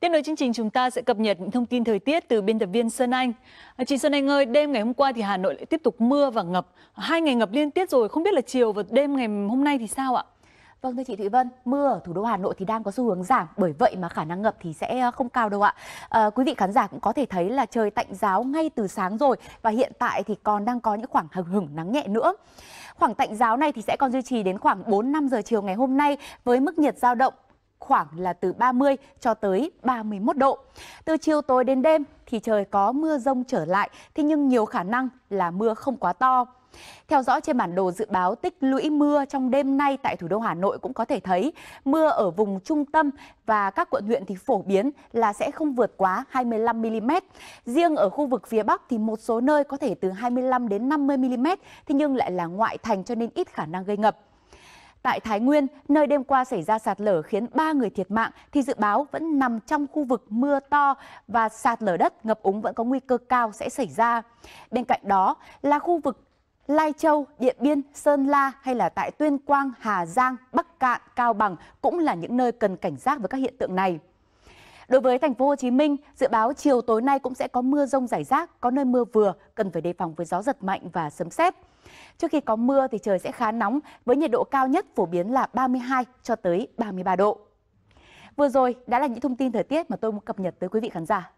Tiếp nối chương trình chúng ta sẽ cập nhật những thông tin thời tiết từ biên tập viên Sơn Anh. À, chị Sơn Anh ơi, đêm ngày hôm qua thì Hà Nội lại tiếp tục mưa và ngập. Hai ngày ngập liên tiếp rồi, không biết là chiều và đêm ngày hôm nay thì sao ạ? Vâng thưa chị Thụy Vân, mưa ở thủ đô Hà Nội thì đang có xu hướng giảm, bởi vậy mà khả năng ngập thì sẽ à, không cao đâu ạ. À, quý vị khán giả cũng có thể thấy là trời tạnh giáo ngay từ sáng rồi và hiện tại thì còn đang có những khoảng hừng hừng nắng nhẹ nữa. Khoảng tạnh giáo này thì sẽ còn duy trì đến khoảng 4-5 giờ chiều ngày hôm nay với mức nhiệt dao động khoảng là từ 30 cho tới 31 độ. Từ chiều tối đến đêm thì trời có mưa rông trở lại, thế nhưng nhiều khả năng là mưa không quá to. Theo dõi trên bản đồ dự báo tích lũy mưa trong đêm nay tại thủ đô Hà Nội cũng có thể thấy mưa ở vùng trung tâm và các quận huyện thì phổ biến là sẽ không vượt quá 25 mm. Riêng ở khu vực phía Bắc thì một số nơi có thể từ 25 đến 50 mm, thế nhưng lại là ngoại thành cho nên ít khả năng gây ngập. Tại Thái Nguyên, nơi đêm qua xảy ra sạt lở khiến 3 người thiệt mạng thì dự báo vẫn nằm trong khu vực mưa to và sạt lở đất ngập úng vẫn có nguy cơ cao sẽ xảy ra. Bên cạnh đó là khu vực Lai Châu, Điện Biên, Sơn La hay là tại Tuyên Quang, Hà Giang, Bắc Cạn, Cao Bằng cũng là những nơi cần cảnh giác với các hiện tượng này. Đối với thành phố Hồ Chí Minh, dự báo chiều tối nay cũng sẽ có mưa rông rải rác, có nơi mưa vừa, cần phải đề phòng với gió giật mạnh và sấm sét. Trước khi có mưa thì trời sẽ khá nóng với nhiệt độ cao nhất phổ biến là 32 cho tới 33 độ. Vừa rồi đã là những thông tin thời tiết mà tôi muốn cập nhật tới quý vị khán giả.